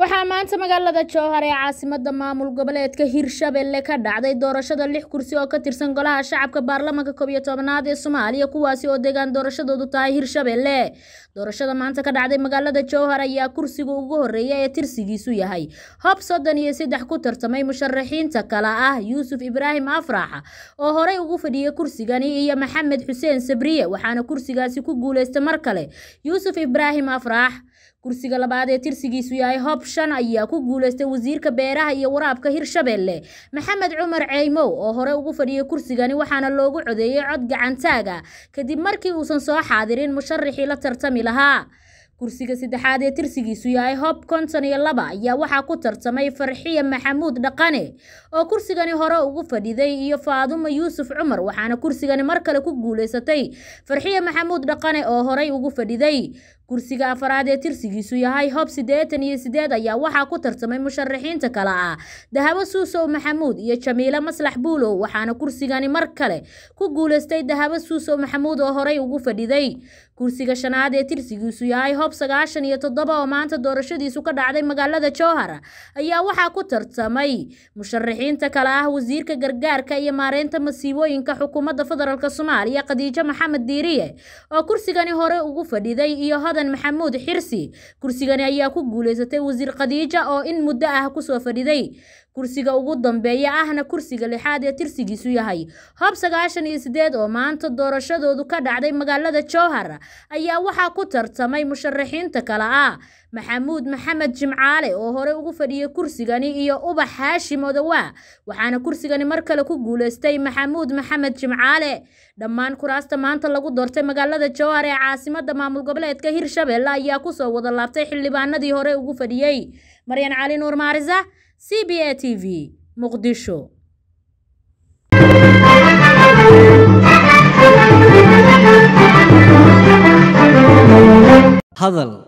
waxaa maanta magaalada jowhar ee caasimada maamul goboleedka hirshabelle ka dhacday doorashada lix kursi oo ka tirsan golaha shacabka baarlamanka kobiyo iyo tobanaad ee soomaaliya kuwaasi oo degaan doorashadoodu tahay hirshabelle doorashada maanta ka dhacday magaalada jowhar ayaa kursiga ugu horeeya ee tirsigiisu yahay hob soddon iyo saddex ku tartamay musharaxiinta kale ah yuusuf ibraahim afrax oo horey ugu fadhiyay kursigani iyo maxamed xuseen sabriye waxaana kursigaasi ku guuleystay mar kale yuusuf ibraahim afrax kursiga labaad ee tirsigiisu yahay hob shan ayaa ku guuleystay wasiirka beeraha iyo waraabka hirshabeelle maxamed cumar ceymow oo hore ugu fadhiyay kursigani waxaana loogu codeeyay cod gacantaaga kadib markii uusan soo xaadirin musharaxii la tartami lahaa kursiga saddexaad ee tirsigiisu yahay hob konton iyo laba ayaa waxaa ku tartamay farxiya maxamuud dhaqane oo kursigani hore ugu fadhiday iyo faadumo yuusuf cumar waxaana kursigani mar kale ku guuleysatay farxiya maxamuud dhaqane oo horay ugu fadhiday kursiga afaraad ee tirsigiisu yahay hob siddeetan iyo siddeed ayaa waxaa ku tartamay musharaxiinta kale ah dahabo suusow maxamuud iyo jamiile maslax buulow waxaana kursigani mar kale ku guuleystay dahabo suusow maxamuud oo horay ugu fadhiday kursiga shanaad ee tirsigiisu yahay hob sagaashan iyo toddoba oo maanta doorashadiisu ka dhacday magaalada jowhar ayaa waxaa ku tartamay musharaxiinta kale ah wasiirka gargaarka iyo maareynta masiibooyinka xukuumadda federaalk soomaaliya khadiijo maxamed diiriye oo kursigani hore ugu fadhiday iyo xasan maxamuud xirsi kursigani ayaa ku guulaysatay wasiir khadiija oo in muddo ah kusoo fadhiday kursiga ugu dambeeya ahna kursiga lixaad ee tirsigiisu yahay hob sagaashan iyo sideed oo maanta doorashadoodu ka dhacday magaalada jowhar ayaa waxaa ku tartamay musharaxiinta kale ah maxamuud maxamed jimcaale oo hore ugu fadhiyay kursigani iyo ubax haashim odawa waxaana kursigani mar kale ku guuleystay maxamuud maxamed jimcaale dhammaan kuraasta maanta lagu doortay magaalada jowhar ee caasimada maamul goboleedka hirshabelle ayaa kusoo wada laabtay xildhibaanadii hore ugu fadhiyey maryan cali nuur maarisa c b a t v muqdisho hadal